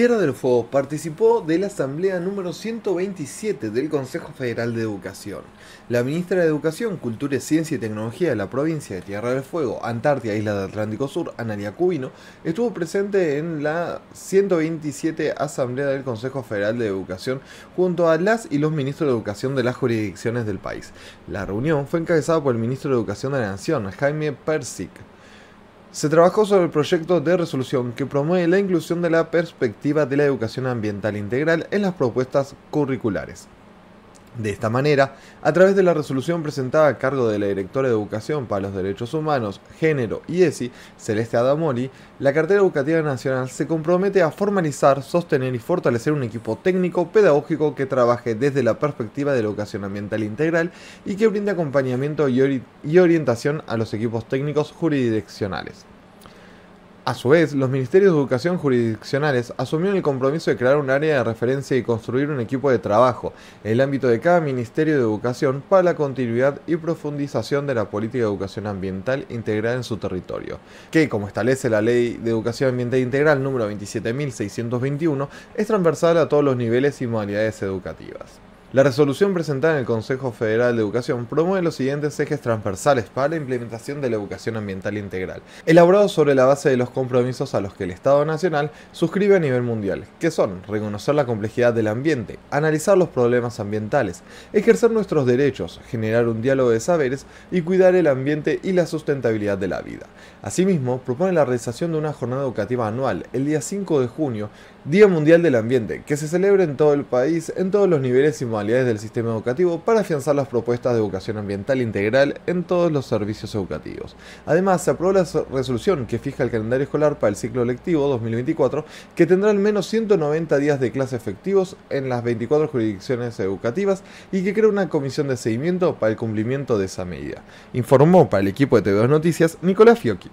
Tierra del Fuego participó de la Asamblea número 127 del Consejo Federal de Educación. La ministra de Educación, Cultura, Ciencia y Tecnología de la provincia de Tierra del Fuego, Antártida, Isla del Atlántico Sur, Analia Cubino, estuvo presente en la 127 Asamblea del Consejo Federal de Educación junto a las y los ministros de Educación de las jurisdicciones del país. La reunión fue encabezada por el ministro de Educación de la Nación, Jaime Persic. Se trabajó sobre el proyecto de resolución que promueve la inclusión de la perspectiva de la educación ambiental integral en las propuestas curriculares. De esta manera, a través de la resolución presentada a cargo de la directora de Educación para los Derechos Humanos, Género y ESI, Celeste Adamoli, la cartera educativa nacional se compromete a formalizar, sostener y fortalecer un equipo técnico pedagógico que trabaje desde la perspectiva de la educación ambiental integral y que brinde acompañamiento y, y orientación a los equipos técnicos jurisdiccionales. A su vez, los ministerios de educación jurisdiccionales asumieron el compromiso de crear un área de referencia y construir un equipo de trabajo en el ámbito de cada ministerio de educación para la continuidad y profundización de la política de educación ambiental integrada en su territorio, que, como establece la Ley de Educación Ambiental Integral número 27.621, es transversal a todos los niveles y modalidades educativas. La resolución presentada en el Consejo Federal de Educación promueve los siguientes ejes transversales para la implementación de la educación ambiental integral, elaborados sobre la base de los compromisos a los que el Estado Nacional suscribe a nivel mundial, que son reconocer la complejidad del ambiente, analizar los problemas ambientales, ejercer nuestros derechos, generar un diálogo de saberes y cuidar el ambiente y la sustentabilidad de la vida. Asimismo, propone la realización de una jornada educativa anual el día 5 de junio, Día Mundial del Ambiente, que se celebre en todo el país en todos los niveles y del sistema educativo para afianzar las propuestas de educación ambiental integral en todos los servicios educativos. Además, se aprobó la resolución que fija el calendario escolar para el ciclo lectivo 2024, que tendrá al menos 190 días de clase efectivos en las 24 jurisdicciones educativas y que crea una comisión de seguimiento para el cumplimiento de esa medida. Informó para el equipo de TV2 Noticias Nicolás Fiocchi.